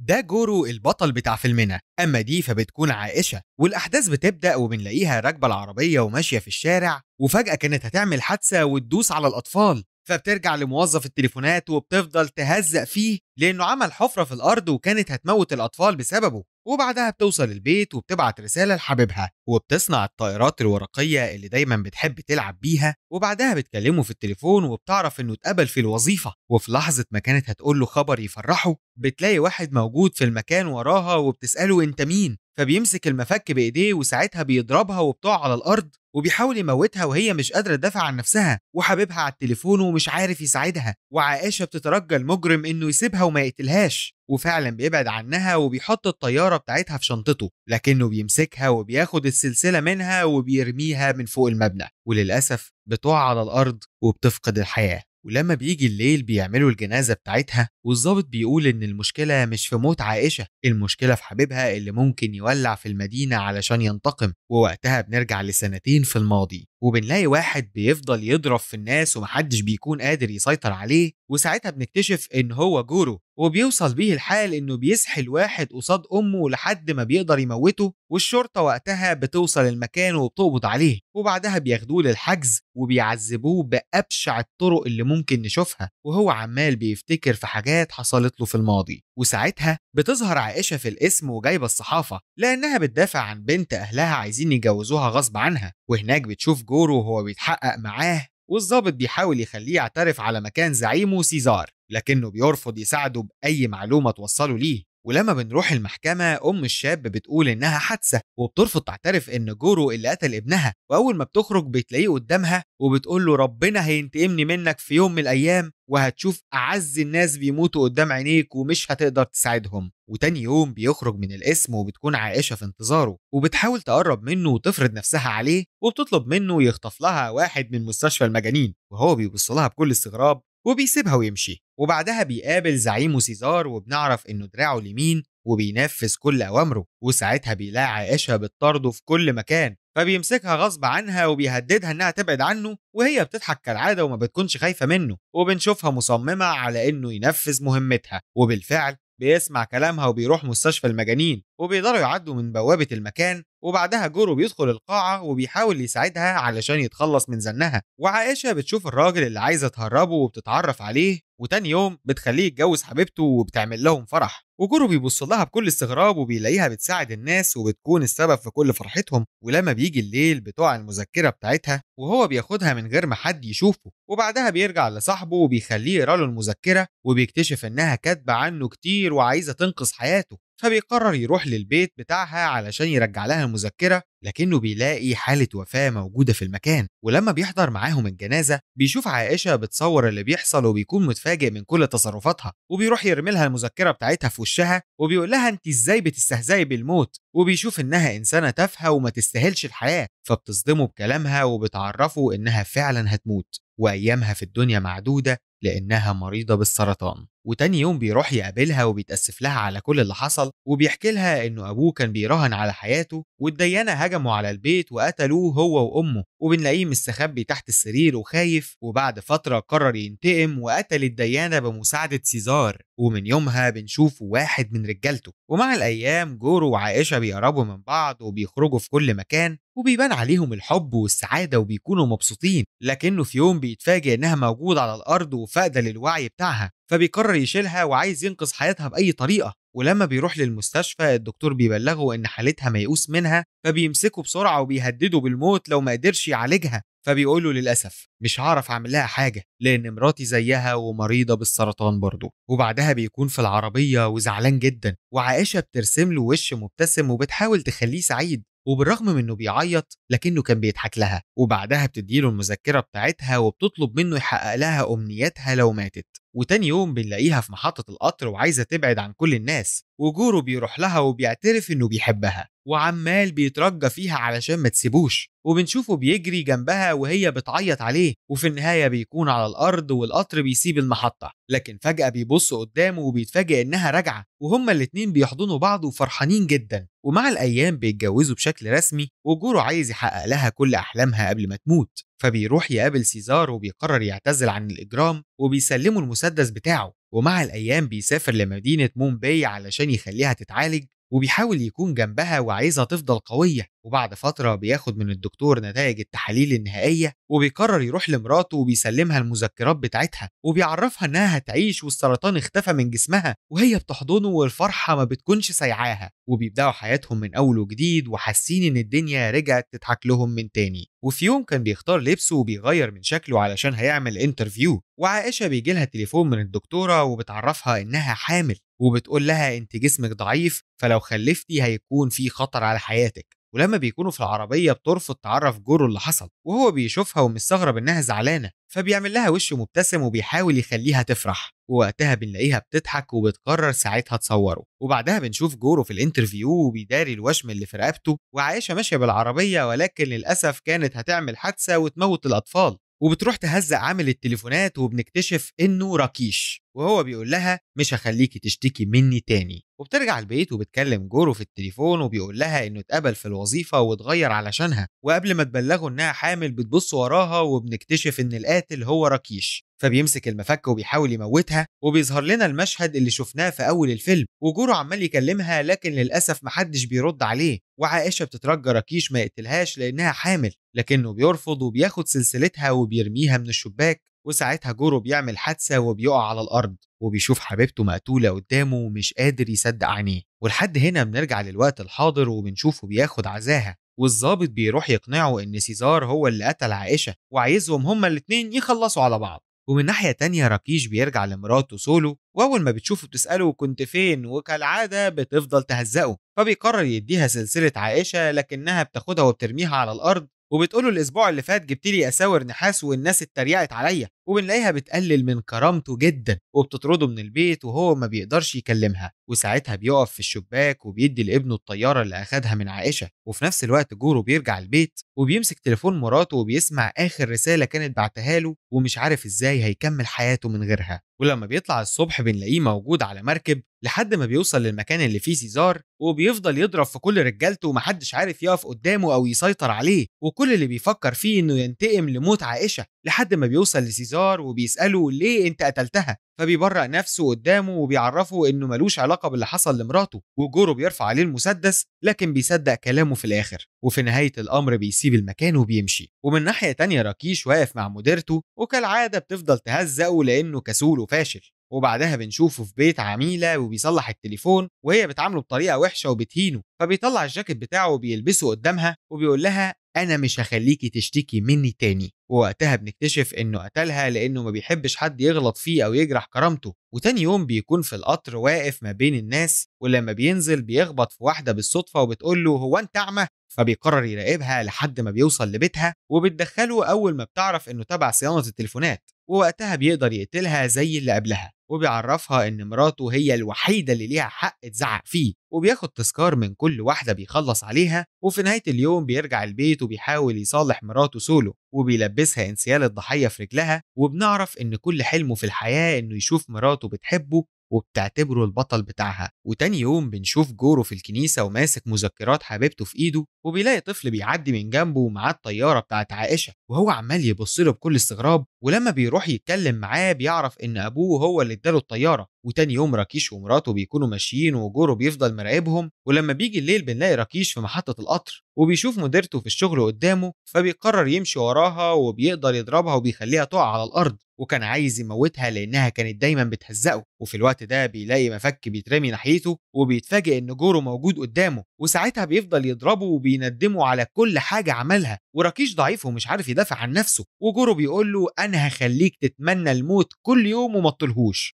ده جورو البطل بتاع فيلمنا اما دي فبتكون عائشه والاحداث بتبدا وبنلاقيها راكبه العربيه وماشيه في الشارع وفجاه كانت هتعمل حادثه وتدوس على الاطفال فبترجع لموظف التليفونات وبتفضل تهزق فيه لانه عمل حفره في الارض وكانت هتموت الاطفال بسببه وبعدها بتوصل البيت وبتبعت رسالة لحبيبها وبتصنع الطائرات الورقية اللي دايما بتحب تلعب بيها وبعدها بتكلمه في التليفون وبتعرف انه اتقبل في الوظيفة وفي لحظة ما كانت هتقول له خبر يفرحه بتلاقي واحد موجود في المكان وراها وبتسأله انت مين فبيمسك المفك بايديه وساعتها بيضربها وبتقع على الارض وبيحاول يموتها وهي مش قادره تدافع عن نفسها وحبيبها على التليفون ومش عارف يساعدها وعائشه بتترجى المجرم انه يسيبها وما يقتلهاش وفعلا بيبعد عنها وبيحط الطياره بتاعتها في شنطته لكنه بيمسكها وبياخد السلسله منها وبيرميها من فوق المبنى وللاسف بتقع على الارض وبتفقد الحياه ولما بيجي الليل بيعملوا الجنازة بتاعتها والظابط بيقول إن المشكلة مش في موت عائشة المشكلة في حبيبها اللي ممكن يولع في المدينة علشان ينتقم ووقتها بنرجع لسنتين في الماضي وبنلاقي واحد بيفضل يضرب في الناس ومحدش بيكون قادر يسيطر عليه وساعتها بنكتشف إن هو جورو وبيوصل بيه الحال انه بيسحل واحد قصاد امه لحد ما بيقدر يموته والشرطه وقتها بتوصل المكان وبتقبض عليه وبعدها بياخدوه للحجز وبيعذبوه بابشع الطرق اللي ممكن نشوفها وهو عمال بيفتكر في حاجات حصلت له في الماضي وساعتها بتظهر عائشه في الاسم وجايبه الصحافه لانها بتدافع عن بنت اهلها عايزين يجوزوها غصب عنها وهناك بتشوف جورو وهو بيتحقق معاه والظابط بيحاول يخليه يعترف على مكان زعيمه سيزار لكنه بيرفض يساعده بأي معلومة توصله ليه ولما بنروح المحكمة أم الشاب بتقول إنها حادثة وبترفض تعترف إن جورو اللي قتل ابنها وأول ما بتخرج بتلاقيه قدامها وبتقول له ربنا هينتقمني منك في يوم من الأيام وهتشوف أعز الناس بيموتوا قدام عينيك ومش هتقدر تساعدهم وتاني يوم بيخرج من القسم وبتكون عائشة في انتظاره وبتحاول تقرب منه وتفرض نفسها عليه وبتطلب منه يخطف لها واحد من مستشفى المجانين وهو بيبص لها بكل استغراب وبيسيبها ويمشي وبعدها بيقابل زعيمه سيزار وبنعرف انه دراعه اليمين وبينفذ كل اوامره وساعتها بيلاقي عائشه بتطارده في كل مكان فبيمسكها غصب عنها وبيهددها انها تبعد عنه وهي بتضحك كالعاده وما بتكونش خايفه منه وبنشوفها مصممه على انه ينفذ مهمتها وبالفعل بيسمع كلامها وبيروح مستشفى المجانين وبيقدروا يعدوا من بوابة المكان وبعدها جورو بيدخل القاعة وبيحاول يساعدها علشان يتخلص من زنها وعائشة بتشوف الراجل اللي عايزة تهربه وبتتعرف عليه وتاني يوم بتخليه يتجوز حبيبته وبتعمل لهم فرح وجورو بيبص لها بكل استغراب وبيلاقيها بتساعد الناس وبتكون السبب في كل فرحتهم ولما بيجي الليل بتقع المذكرة بتاعتها وهو بياخدها من غير ما حد يشوفه وبعدها بيرجع لصاحبه وبيخليه يقرا له المذكرة وبيكتشف إنها كاتبة عنه كتير وعايزة تنقذ حياته فبيقرر يروح للبيت بتاعها علشان يرجع لها المذكرة لكنه بيلاقي حالة وفاة موجودة في المكان ولما بيحضر معاهم الجنازة بيشوف عائشة بتصور اللي بيحصل وبيكون متفاجئ من كل تصرفاتها وبيروح يرمي لها المذكرة بتاعتها في وشها وبيقول لها انت ازاي بتستهزئي بالموت وبيشوف انها انسانة تافهة وما تستاهلش الحياة فبتصدمه بكلامها وبتعرفه انها فعلا هتموت وايامها في الدنيا معدوده لأنها مريضة بالسرطان وتاني يوم بيروح يقابلها وبيتأسف لها على كل اللي حصل وبيحكي لها إنه أبوه كان بيراهن على حياته والديانة هجموا على البيت وقتلوه هو وأمه وبنلاقيه مستخبي تحت السرير وخايف وبعد فترة قرر ينتقم وقتل الديانة بمساعدة سيزار ومن يومها بنشوفه واحد من رجالته ومع الأيام جورو وعائشة بيقربوا من بعض وبيخرجوا في كل مكان وبيبان عليهم الحب والسعادة وبيكونوا مبسوطين لكنه في يوم بيتفاجئ إنها موجودة على الأرض وفاقدة للوعي بتاعها فبيقرر يشيلها وعايز ينقذ حياتها بأي طريقة ولما بيروح للمستشفى الدكتور بيبلغه إن حالتها ميؤوس منها فبيمسكه بسرعة وبيهدده بالموت لو ما قدرش يعالجها فبيقول له للأسف مش هعرف أعمل لها حاجة لأن مراتي زيها ومريضة بالسرطان برضه وبعدها بيكون في العربية وزعلان جدا وعائشة بترسم له وش مبتسم وبتحاول تخليه سعيد وبالرغم من انه بيعيط لكنه كان بيضحك لها وبعدها بتديله المذكره بتاعتها وبتطلب منه يحقق لها امنياتها لو ماتت وتاني يوم بنلاقيها في محطة القطر وعايزة تبعد عن كل الناس وجورو بيروح لها وبيعترف إنه بيحبها وعمال بيترجى فيها علشان ما تسيبوش وبنشوفه بيجري جنبها وهي بتعيط عليه وفي النهاية بيكون على الأرض والقطر بيسيب المحطة لكن فجأة بيبص قدامه وبيتفاجئ إنها راجعة وهما الاتنين بيحضنوا بعض وفرحانين جدا ومع الأيام بيتجوزوا بشكل رسمي وجورو عايز يحقق لها كل أحلامها قبل ما تموت فبيروح يقابل سيزار وبيقرر يعتزل عن الإجرام وبيسلمه المسدس بتاعه ومع الأيام بيسافر لمدينة مومباي علشان يخليها تتعالج وبيحاول يكون جنبها وعايزها تفضل قوية وبعد فترة بياخد من الدكتور نتائج التحاليل النهائية وبيقرر يروح لمراته وبيسلمها المذكرات بتاعتها وبيعرفها إنها هتعيش والسرطان اختفى من جسمها وهي بتحضنه والفرحة ما بتكونش سايعاها وبيبدأوا حياتهم من أول وجديد وحاسين إن الدنيا رجعت تضحك لهم من تاني وفي يوم كان بيختار لبسه وبيغير من شكله علشان هيعمل انترفيو وعائشة بيجي لها تليفون من الدكتورة وبتعرفها إنها حامل وبتقول لها انت جسمك ضعيف فلو خلفتي هيكون في خطر على حياتك ولما بيكونوا في العربية بترفض تعرف جوره اللي حصل وهو بيشوفها ومستغرب إنها زعلانة فبيعمل لها وش مبتسم وبيحاول يخليها تفرح ووقتها بنلاقيها بتضحك وبتقرر ساعتها تصوره وبعدها بنشوف جورو في الانترفيو وبيداري الوشم اللي في رقبته وعائشة ماشية بالعربية ولكن للأسف كانت هتعمل حادثة وتموت الأطفال وبتروح تهزق عامل التليفونات وبنكتشف انه ركيش وهو بيقول لها مش هخليكي تشتكي مني تاني وبترجع البيت وبتكلم جورو في التليفون وبيقول لها انه اتقبل في الوظيفه واتغير علشانها وقبل ما تبلغه انها حامل بتبص وراها وبنكتشف ان القاتل هو ركيش فبيمسك المفك وبيحاول يموتها وبيظهر لنا المشهد اللي شفناه في اول الفيلم وجورو عمال يكلمها لكن للاسف محدش بيرد عليه وعائشه بتترجى ركيش ما يقتلهاش لانها حامل لكنه بيرفض وبياخد سلسلتها وبيرميها من الشباك وساعتها جورو بيعمل حادثة وبيقع على الأرض وبيشوف حبيبته مقتولة قدامه ومش قادر يصدق عينيه ولحد هنا بنرجع للوقت الحاضر وبنشوفه بياخد عزاها والظابط بيروح يقنعه إن سيزار هو اللي قتل عائشة وعايزهم هما الاثنين يخلصوا على بعض ومن ناحية تانية راكيش بيرجع لمراته سولو وأول ما بتشوفه بتسأله كنت فين وكالعادة بتفضل تهزقه فبيقرر يديها سلسلة عائشة لكنها بتاخدها وبترميها على الأرض وبتقوله الاسبوع اللي فات جبتلي اساور نحاس والناس اتريقت عليا وبنلاقيها بتقلل من كرامته جدا وبتطرده من البيت وهو ما بيقدرش يكلمها وساعتها بيقف في الشباك وبيدي لابنه الطياره اللي اخدها من عائشه وفي نفس الوقت جوره بيرجع البيت وبيمسك تليفون مراته وبيسمع اخر رساله كانت بعتها له ومش عارف ازاي هيكمل حياته من غيرها ولما بيطلع الصبح بنلاقيه موجود على مركب لحد ما بيوصل للمكان اللي فيه سيزار وبيفضل يضرب في كل رجالته ومحدش عارف يقف قدامه او يسيطر عليه وكل اللي بيفكر فيه انه ينتقم لموت عائشه لحد ما بيوصل لسيزار وبيسأله ليه أنت قتلتها فبيبرأ نفسه قدامه وبيعرفه إنه ملوش علاقة باللي حصل لمراته وجورو بيرفع عليه المسدس لكن بيصدق كلامه في الآخر وفي نهاية الأمر بيسيب المكان وبيمشي ومن ناحية تانية راكيش واقف مع مديرته وكالعادة بتفضل تهزقه لأنه كسول وفاشل وبعدها بنشوفه في بيت عميلة وبيصلح التليفون وهي بتعامله بطريقة وحشة وبتهينه فبيطلع الجاكيت بتاعه وبيلبسه قدامها وبيقول لها أنا مش هخليكي تشتكي مني تاني ووقتها بنكتشف انه قتلها لانه ما بيحبش حد يغلط فيه او يجرح كرامته وتاني يوم بيكون في القطر واقف ما بين الناس ولما بينزل بيخبط في واحده بالصدفه وبتقول له هو انت اعمى فبيقرر يراقبها لحد ما بيوصل لبيتها وبتدخله اول ما بتعرف انه تبع صيانه التليفونات ووقتها بيقدر يقتلها زي اللي قبلها وبيعرفها ان مراته هي الوحيده اللي ليها حق تزعق فيه وبياخد تذكار من كل واحده بيخلص عليها وفي نهايه اليوم بيرجع البيت وبيحاول يصالح مراته سولو وبيلبسها انسيال الضحيه في رجلها وبنعرف ان كل حلمه في الحياه انه يشوف مراته بتحبه وبتعتبره البطل بتاعها وتاني يوم بنشوف جورو في الكنيسة وماسك مذكرات حبيبته في إيده وبيلاقي طفل بيعدي من جنبه ومعاه الطيارة بتاعت عائشة وهو عمال يبصله بكل استغراب ولما بيروح يتكلم معاه بيعرف إن أبوه هو اللي اداله الطيارة وتاني يوم راكيش ومراته بيكونوا ماشيين وجوره بيفضل مراقبهم ولما بيجي الليل بنلاقي راكيش في محطة القطر وبيشوف مديرته في الشغل قدامه فبيقرر يمشي وراها وبيقدر يضربها وبيخليها تقع على الأرض وكان عايز يموتها لأنها كانت دايما بتهزقه وفي الوقت ده بيلاقي مفك بيترمي ناحيته وبيتفاجئ إن جوره موجود قدامه وساعتها بيفضل يضربه وبيندمه على كل حاجة عملها وراكيش ضعيف ومش عارف يدافع عن نفسه وجورو بيقول له أنا هخليك تتمنى الموت كل يوم وما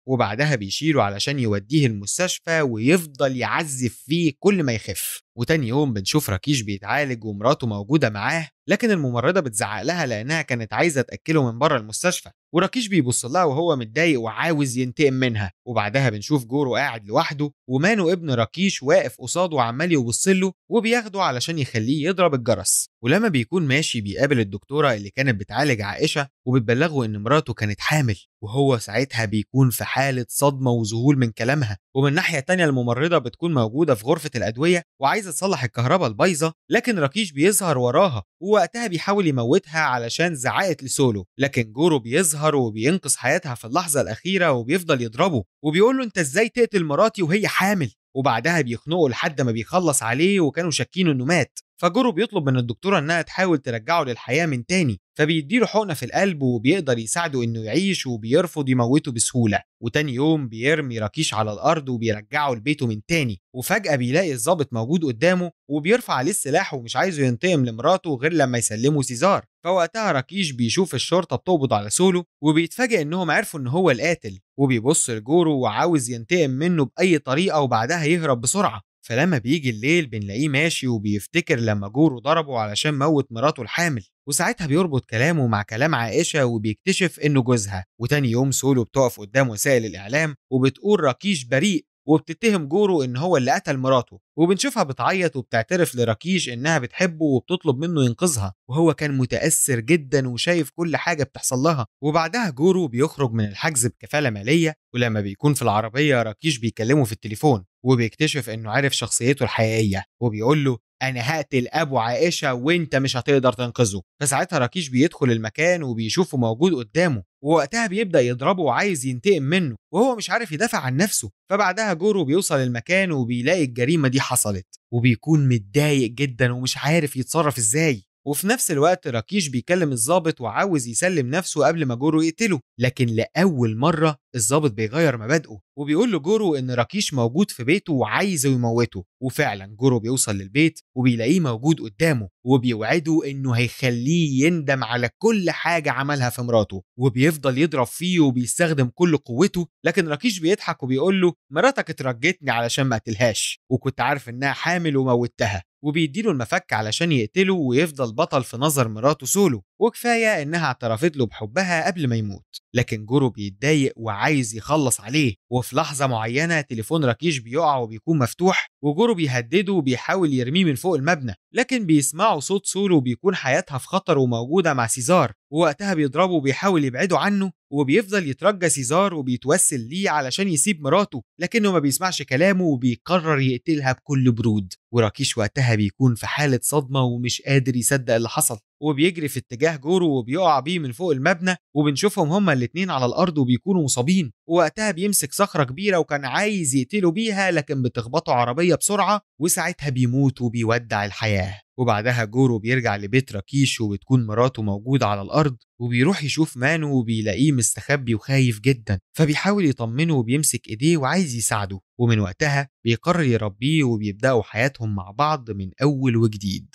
وبعدها بيشيله علشان يوديه المستشفى ويفضل يعزف فيه كل ما يخف وتاني يوم بنشوف راكيش بيتعالج ومراته موجودة معاه لكن الممرضة بتزعق لها لأنها كانت عايزة تأكله من بره المستشفى وراكيش بيبص لها وهو متضايق وعاوز ينتقم منها وبعدها بنشوف جورو قاعد لوحده ومانو ابن راكيش واقف قصاده وعمال يبص له وبياخده علشان يخليه يضرب الجرس ولما بيكون ماشي بيقابل الدكتورة اللي كانت بتعالج عائشة وبتبلغه إن مراته كانت حامل وهو ساعتها بيكون في حالة صدمة وذهول من كلامها ومن ناحية تانية الممرضة بتكون موجودة في غرفة الأدوية وعايزة تصلح الكهرباء البايظة لكن ركيش بيظهر وراها ووقتها بيحاول يموتها علشان زعقت لسولو لكن جورو بيظهر وبينقذ حياتها في اللحظة الأخيرة وبيفضل يضربه وبيقول له أنت إزاي تقتل مراتي وهي حامل وبعدها بيخنقه لحد ما بيخلص عليه وكانوا شاكين انه مات فجورو بيطلب من الدكتورة انها تحاول ترجعه للحياة من تاني فبيديله حقنه في القلب وبيقدر يساعده انه يعيش وبيرفض يموته بسهوله وتاني يوم بيرمي راكيش على الارض وبيرجعه لبيته من تاني وفجاه بيلاقي الظابط موجود قدامه وبيرفع عليه السلاح ومش عايزه ينتقم لمراته غير لما يسلمه سيزار فوقتها راكيش بيشوف الشرطه بتقبض على سولو وبيتفاجئ انهم عرفوا ان هو القاتل وبيبص لجورو وعاوز ينتقم منه باي طريقه وبعدها يهرب بسرعه فلما بيجي الليل بنلاقيه ماشي وبيفتكر لما جوره ضربه علشان موت مراته الحامل وساعتها بيربط كلامه مع كلام عائشة وبيكتشف إنه جوزها وتاني يوم سولو بتقف قدام وسائل الإعلام وبتقول راكيش بريء وبتتهم جورو إن هو اللي قتل مراته وبنشوفها بتعيط وبتعترف لراكيش إنها بتحبه وبتطلب منه ينقذها وهو كان متأثر جدا وشايف كل حاجة بتحصل لها وبعدها جورو بيخرج من الحجز بكفالة مالية ولما بيكون في العربية راكيش بيكلمه في التليفون وبيكتشف انه عارف شخصيته الحقيقيه وبيقول له انا هقتل ابو عائشه وانت مش هتقدر تنقذه فساعتها راكيش بيدخل المكان وبيشوفه موجود قدامه ووقتها بيبدا يضربه وعايز ينتقم منه وهو مش عارف يدافع عن نفسه فبعدها جورو بيوصل المكان وبيلاقي الجريمه دي حصلت وبيكون متضايق جدا ومش عارف يتصرف ازاي وفي نفس الوقت راكيش بيكلم الظابط وعاوز يسلم نفسه قبل ما جورو يقتله لكن لأول مرة الظابط بيغير مبادئه وبيقول لجورو إن راكيش موجود في بيته وعايزه يموته وفعلا جورو بيوصل للبيت وبيلاقيه موجود قدامه وبيوعده إنه هيخليه يندم على كل حاجة عملها في مراته وبيفضل يضرب فيه وبيستخدم كل قوته لكن راكيش بيضحك وبيقول له مراتك اترجتني علشان ما قتلهاش وكنت عارف إنها حامل وموتها وبيديله المفك علشان يقتله ويفضل بطل في نظر مراته سولو وكفاية إنها اعترفت له بحبها قبل ما يموت لكن جورو بيتضايق وعايز يخلص عليه وفي لحظة معينة تليفون راكيش بيقع وبيكون مفتوح وجورو بيهدده وبيحاول يرميه من فوق المبنى لكن بيسمعوا صوت سولو وبيكون حياتها في خطر وموجودة مع سيزار ووقتها بيضربه وبيحاول يبعده عنه وبيفضل يترجى سيزار وبيتوسل ليه علشان يسيب مراته لكنه ما بيسمعش كلامه وبيقرر يقتلها بكل برود وراكيش وقتها بيكون في حالة صدمة ومش قادر يصدق اللي حصل وبيجري في اتجاه جورو وبيقع بيه من فوق المبنى وبنشوفهم هما الاتنين على الأرض وبيكونوا مصابين ووقتها بيمسك صخرة كبيرة وكان عايز يقتلوا بيها لكن بتخبطه عربية بسرعة وساعتها بيموت وبيودع الحياة وبعدها جورو بيرجع لبيت راكيش وبتكون مراته موجودة على الأرض وبيروح يشوف مانو وبيلاقيه مستخبي وخايف جدا فبيحاول يطمنه وبيمسك إيديه وعايز يساعده ومن وقتها بيقرر يربيه وبيبدأوا حياتهم مع بعض من أول وجديد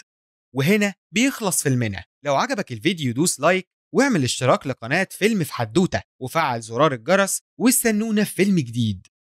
وهنا بيخلص فيلمنا لو عجبك الفيديو دوس لايك واعمل اشتراك لقناة فيلم في حدوتة وفعل زرار الجرس واستنونا في فيلم جديد